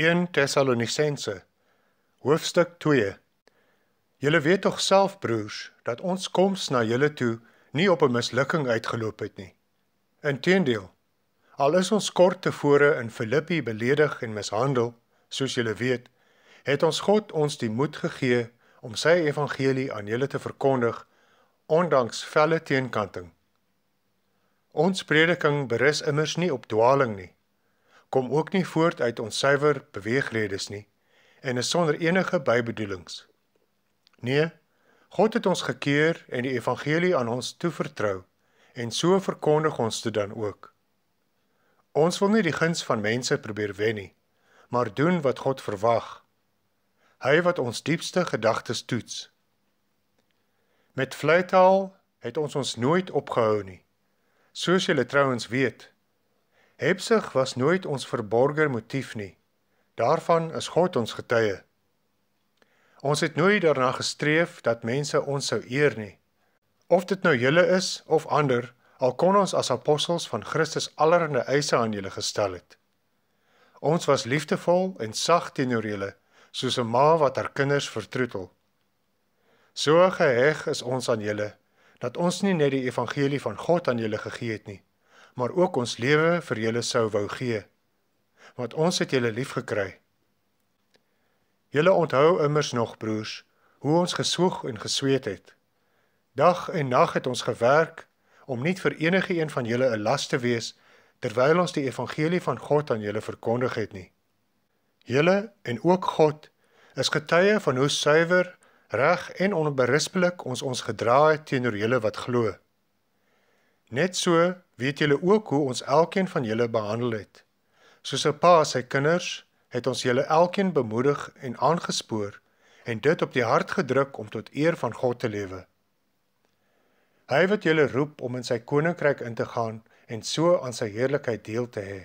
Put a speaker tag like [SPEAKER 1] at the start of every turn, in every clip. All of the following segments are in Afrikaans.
[SPEAKER 1] 1 Tessalonisense hoofstuk 2 Julle weet tog self broers dat ons koms na julle toe nie op 'n mislukking uitgeloop het nie. Inteendeel, al is ons kort tevore in Filippi beledig en mishandel, soos julle weet, het ons God ons die moed gegee om sy evangelie aan julle te verkondig ondanks felle teenkanting. Ons prediking berus immers nie op dwaaling nie kom ook nie voort uit ons suiwer beweegredes nie en is sonder enige bybedoelings. Nee, God het ons gekeer en die evangelie aan ons toevertrou en so verkondig ons dit dan ook. Ons wil nie die guns van mense probeer wen nie, maar doen wat God verwag. Hy wat ons diepste gedagtes toets. Met fluitaal het ons ons nooit opgehou nie. Soos julle trouens weet, Hebsug was nooit ons verborger motief nie. Daarvan is God ons getuie. Ons het nooit daarna gestreef dat mense ons sou eer nie. Of dit nou julle is of ander, al kon ons as apostels van Christus allerhande eise aan julle gestel het. Ons was liefdevol en sag teenoor julle, soos 'n ma wat haar kinders vertroetel. So geheg is ons aan julle dat ons nie net die evangelie van God aan julle gegee het nie, maar ook ons lewe vir julle sou wou gee want ons het julle lief gekry julle onthou immers nog broers hoe ons gesoeg en gesweet het dag en nag het ons gewerk om nie vir enige een van julle 'n las te wees terwyl ons die evangelie van God aan julle verkondig het nie julle en ook God is getuie van hoe suiwer reg en onberispelik ons ons gedra het teenoor julle wat glo Net so weet julle ook hoe ons elkeen van julle behandel het. Soos 'n pa sy kinders, het ons julle elkeen bemoedig en aangespoor en dit op die hart gedruk om tot eer van God te lewe. Hy wat julle roep om in sy koninkryk in te gaan en so aan sy heerlikheid deel te hê.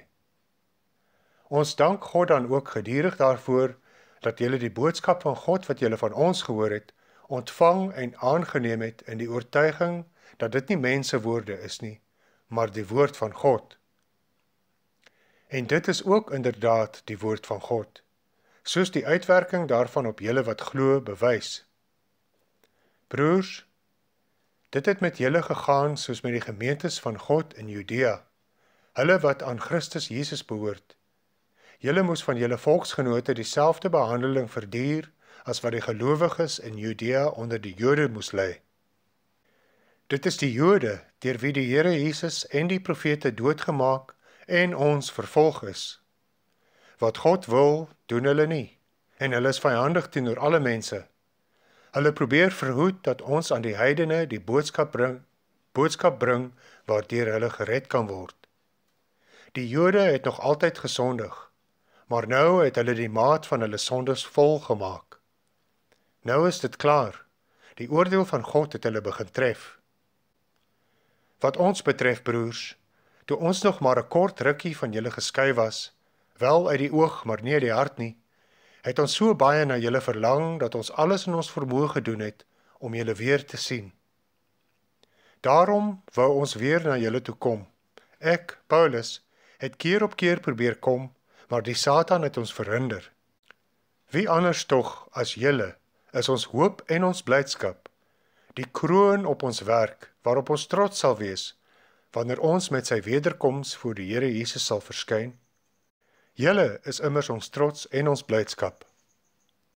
[SPEAKER 1] Ons dank God dan ook gedurig daarvoor dat julle die boodskap van God wat julle van ons gehoor het, ontvang en aangeneem het in die oortuiging dat dit nie mense woorde is nie, maar die woord van God. En dit is ook inderdaad die woord van God, soos die uitwerking daarvan op julle wat glo bewys. Broers, dit het met julle gegaan soos met die gemeentes van God in Judea, hulle wat aan Christus Jesus behoort. Julle moes van julle volksgenote dieselfde behandeling verduur as wat die gelowiges in Judea onder die Jode moes lei. Dit is die Jode deur wie die Here Jesus en die profete doodgemaak en ons vervolg is. Wat God wil, doen hulle nie en hulle is vyandig teenoor alle mense. Hulle probeer verhoed dat ons aan die heidene die boodskap bring, boodskap bring waardeur hulle gered kan word. Die Jode het nog altyd gesondig, maar nou het hulle die maat van hulle sondes vol gemaak. Nou is dit klaar. Die oordeel van God het hulle begin tref. Wat ons betref, broers, toe ons nog maar 'n kort rukkie van julle geskei was, wel uit die oog, maar nie uit die hart nie, het ons so baie na julle verlang dat ons alles in ons vermoë gedoen het om julle weer te sien. Daarom wou ons weer na julle toe kom. Ek, Paulus, het keer op keer probeer kom, maar die Satan het ons verhinder. Wie anders tog as julle is ons hoop en ons blydskap, die kroon op ons werk waarop ons trots sal wees wanneer ons met sy wederkoms voor die Here Jesus sal verskyn. Julle is immers ons trots en ons blydskap.